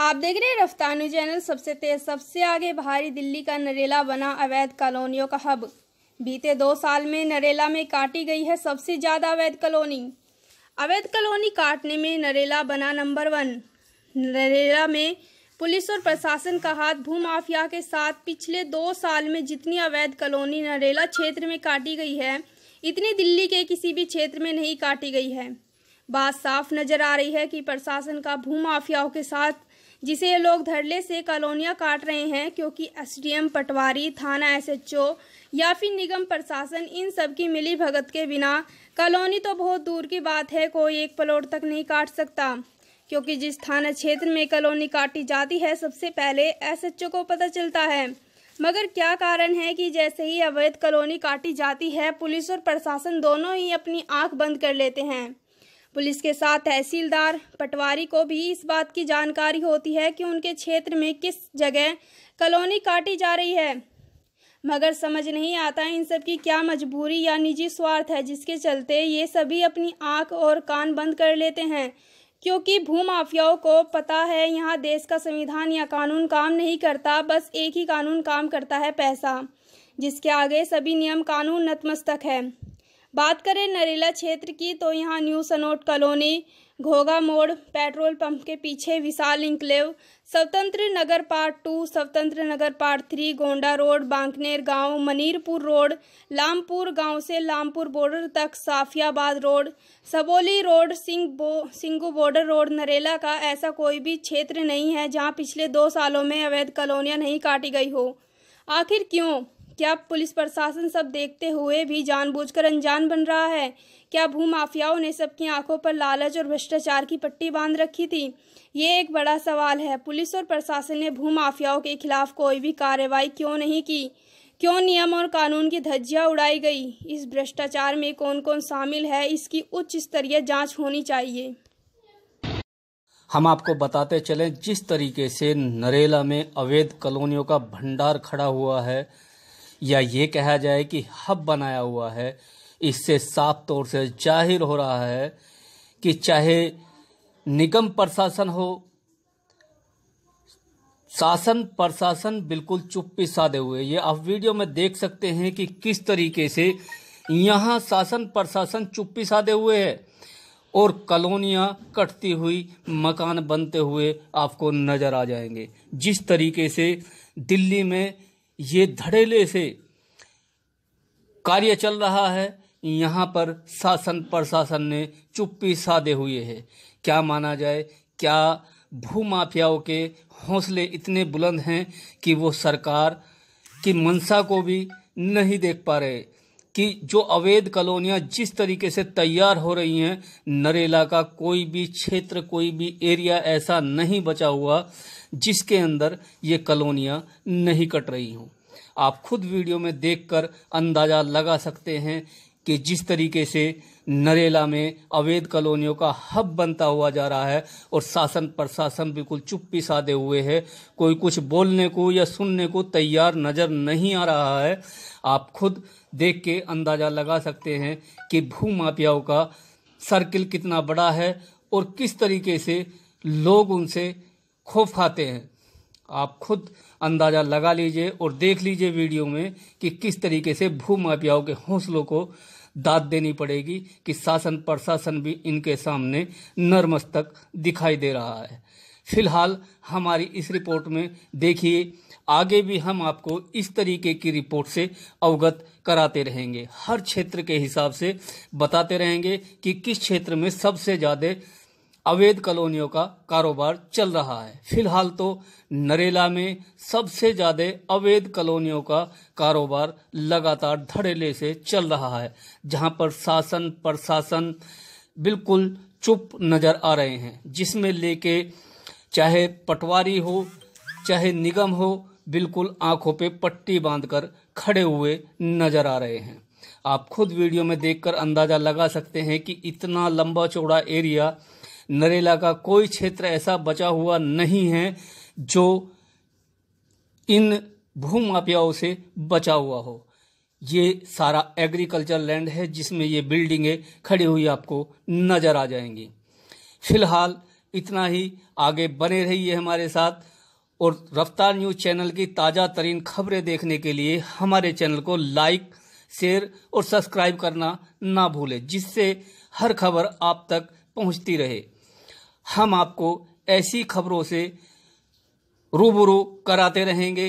आप देख रहे हैं रफ्तार न्यूज चैनल सबसे तेज सबसे आगे भारी दिल्ली का नरेला बना अवैध कॉलोनियों का हब बीते दो साल में नरेला में काटी गई है सबसे ज़्यादा अवैध कॉलोनी अवैध कॉलोनी काटने में नरेला बना नंबर वन नरेला में पुलिस और प्रशासन का हाथ भूमाफिया के साथ पिछले दो साल में जितनी अवैध कॉलोनी नरेला क्षेत्र में काटी गई है इतनी दिल्ली के किसी भी क्षेत्र में नहीं काटी गई है बात साफ नजर आ रही है कि प्रशासन का भूमाफियाओं के साथ जिसे ये लोग धरले से कॉलोनियाँ काट रहे हैं क्योंकि एसडीएम पटवारी थाना एसएचओ या फिर निगम प्रशासन इन सब की मिली भगत के बिना कॉलोनी तो बहुत दूर की बात है कोई एक प्लॉट तक नहीं काट सकता क्योंकि जिस थाना क्षेत्र में कॉलोनी काटी जाती है सबसे पहले एसएचओ को पता चलता है मगर क्या कारण है कि जैसे ही अवैध कॉलोनी काटी जाती है पुलिस और प्रशासन दोनों ही अपनी आँख बंद कर लेते हैं पुलिस के साथ तहसीलदार पटवारी को भी इस बात की जानकारी होती है कि उनके क्षेत्र में किस जगह कॉलोनी काटी जा रही है मगर समझ नहीं आता इन सब की क्या मजबूरी या निजी स्वार्थ है जिसके चलते ये सभी अपनी आंख और कान बंद कर लेते हैं क्योंकि भूमाफियाओं को पता है यहाँ देश का संविधान या कानून काम नहीं करता बस एक ही कानून काम करता है पैसा जिसके आगे सभी नियम कानून नतमस्तक है बात करें नरेला क्षेत्र की तो यहाँ न्यू सनोट कॉलोनी घोगा मोड़ पेट्रोल पंप के पीछे विशाल इंक्लेव स्वतंत्र Nagar part two Swatantra Nagar part three Gonda road Bankner गांव मनीरपुर रोड लामपुर गांव से लामपुर बॉर्डर तक साफियाबाद रोड सबोली रोड सिंह बो सिंगू बॉर्डर रोड नरेला का ऐसा कोई भी क्षेत्र नहीं है जहां पिछले दो सालों में अवैध कॉलोनियाँ नहीं काटी गई हो आखिर क्यों क्या पुलिस प्रशासन सब देखते हुए भी जानबूझकर अनजान बन रहा है क्या भू माफियाओं ने सबकी आंखों पर लालच और भ्रष्टाचार की पट्टी बांध रखी थी ये एक बड़ा सवाल है पुलिस और प्रशासन ने भू माफियाओं के खिलाफ कोई भी कार्रवाई क्यों नहीं की क्यों नियम और कानून की धज्जियां उड़ाई गई इस भ्रष्टाचार में कौन कौन शामिल है इसकी उच्च स्तरीय जांच होनी चाहिए हम आपको बताते चलें जिस तरीके से नरेला में अवैध कॉलोनियों का भंडार खड़ा हुआ है या ये कहा जाए कि हब बनाया हुआ है इससे साफ तौर से जाहिर हो रहा है कि चाहे निगम प्रशासन हो शासन प्रशासन बिल्कुल चुप्पी साधे हुए ये आप वीडियो में देख सकते हैं कि किस तरीके से यहाँ शासन प्रशासन चुप्पी साधे हुए है और कलोनियाँ कटती हुई मकान बनते हुए आपको नज़र आ जाएंगे जिस तरीके से दिल्ली में ये धड़ेले से कार्य चल रहा है यहाँ पर शासन प्रशासन ने चुप्पी साधे हुए है क्या माना जाए क्या भूमाफियाओं के हौसले इतने बुलंद हैं कि वो सरकार की मंशा को भी नहीं देख पा रहे कि जो अवैध कॉलोनियां जिस तरीके से तैयार हो रही हैं नरेला का कोई भी क्षेत्र कोई भी एरिया ऐसा नहीं बचा हुआ जिसके अंदर ये कॉलोनियां नहीं कट रही हों आप खुद वीडियो में देखकर अंदाज़ा लगा सकते हैं कि जिस तरीके से नरेला में अवैध कॉलोनियों का हब बनता हुआ जा रहा है और शासन प्रशासन बिल्कुल चुप्पी साधे हुए है कोई कुछ बोलने को या सुनने को तैयार नज़र नहीं आ रहा है आप खुद देख के अंदाज़ा लगा सकते हैं कि भू माफियाओं का सर्किल कितना बड़ा है और किस तरीके से लोग उनसे खौफ खाते हैं आप खुद अंदाज़ा लगा लीजिए और देख लीजिए वीडियो में कि किस तरीके से भू माफियाओं के हौसलों को दाद देनी पड़ेगी कि शासन प्रशासन भी इनके सामने नरमस्तक दिखाई दे रहा है फिलहाल हमारी इस रिपोर्ट में देखिए आगे भी हम आपको इस तरीके की रिपोर्ट से अवगत कराते रहेंगे हर क्षेत्र के हिसाब से बताते रहेंगे कि किस क्षेत्र में सबसे ज़्यादा अवैध कॉलोनियों का कारोबार चल रहा है फिलहाल तो नरेला में सबसे ज्यादा अवैध कॉलोनियों का कारोबार लगातार धड़ेले से चल रहा है जहां पर शासन प्रशासन बिल्कुल चुप नजर आ रहे हैं जिसमें लेके चाहे पटवारी हो चाहे निगम हो बिल्कुल आंखों पे पट्टी बांधकर खड़े हुए नजर आ रहे हैं आप खुद वीडियो में देखकर अंदाजा लगा सकते हैं कि इतना लंबा चौड़ा एरिया नरेला का कोई क्षेत्र ऐसा बचा हुआ नहीं है जो इन भूमाफियाओं से बचा हुआ हो ये सारा एग्रीकल्चर लैंड है जिसमें ये बिल्डिंगें खड़ी हुई आपको नज़र आ जाएंगी फिलहाल इतना ही आगे बने रहिए हमारे साथ और रफ्तार न्यूज़ चैनल की ताज़ा तरीन खबरें देखने के लिए हमारे चैनल को लाइक शेयर और सब्सक्राइब करना ना भूलें जिससे हर खबर आप तक पहुंचती रहे हम आपको ऐसी खबरों से रूबरू कराते रहेंगे